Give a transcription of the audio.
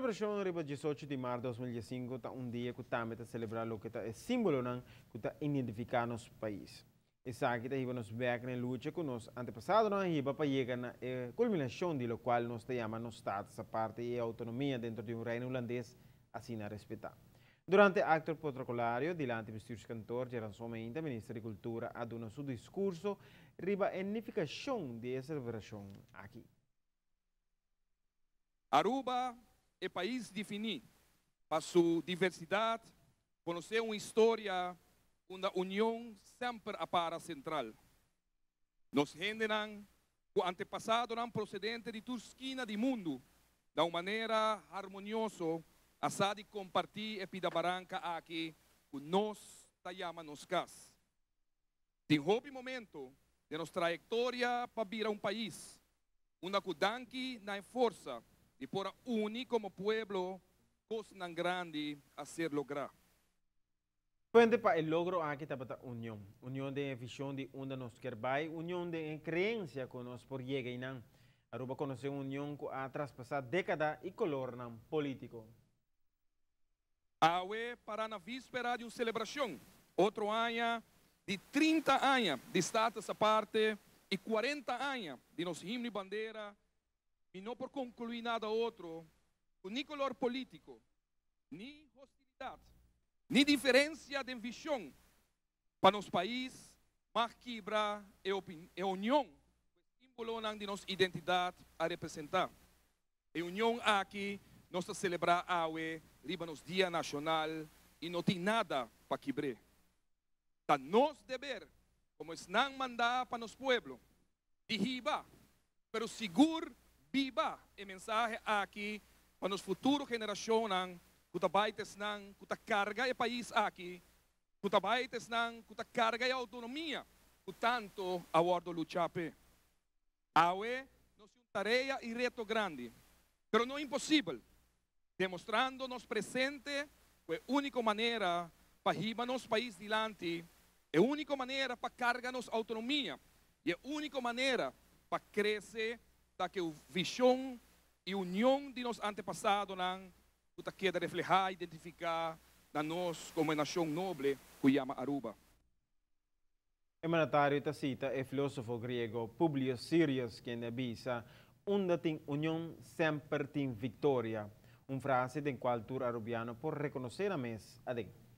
celebración de 18 de marzo de 2015 está un día que también está lo que está el símbolo que está identificar nuestro país. Esa que nos ve en la lucha con los antepasados para llegar a la eh, culminación de lo cual nos llama nuestra parte y autonomía dentro de un reino holandés así a respetar. Durante el acto protocolario, delante del cantor Gerard Somente, ministro de Cultura, aduna su discurso riba significación de esa celebración aquí. Aruba é país definir para sua diversidade, conhecer uma história, uma união sempre a para central. Nos renderão o antepassado não procedente de Turquina do mundo, da uma maneira harmoniosa, a de compartir e pida barranca aqui, o nós da chama nos cas. momento de nossa trajetória para vir a um país, onde o danque na é força, y para unir como pueblo coisas grande hacer lograr. Puente para el logro ah, aquí está para unión, unión de visión de unda nos querbai, unión de creencia con nos por llegue inan. Aruba conoce unión ha traspasar décadas y color nan político. Awe para na víspera de una celebración, otro año de 30 años de status aparte y 40 años de nos himno y bandera. Y no por concluir nada otro, ni color político, ni hostilidad, ni diferencia de visión para nuestro país, más quebra e e Unión, unión, pues, símbolo de nuestra identidad a representar. E Unión aquí, nos celebramos a UE, nos Nacional, y no tiene nada para quebrar. Está nos deber, como es mandar para los pueblos de pero seguro viva el mensaje aquí para los futuros generaciones cuta baites não, cuta carga e país aquí, cuta baites não, cuta carga y autonomía a tanto aguardo luchape. Aue una tarea y reto grande, pero no imposible, demostrándonos presente fue única manera para llevarnos país dilanti, la e única manera para carga autonomía y es único única manera para crecer. que o visão e união de nossos antepassados não puta queda reflejar, identificar na nós como nação nobre que chama Aruba. Emanatário está cita o é filósofo grego Publio Sirius que avisa onde tem união sempre tem vitória. Uma frase de qual o arubiano por reconhecer a mês. Adeus.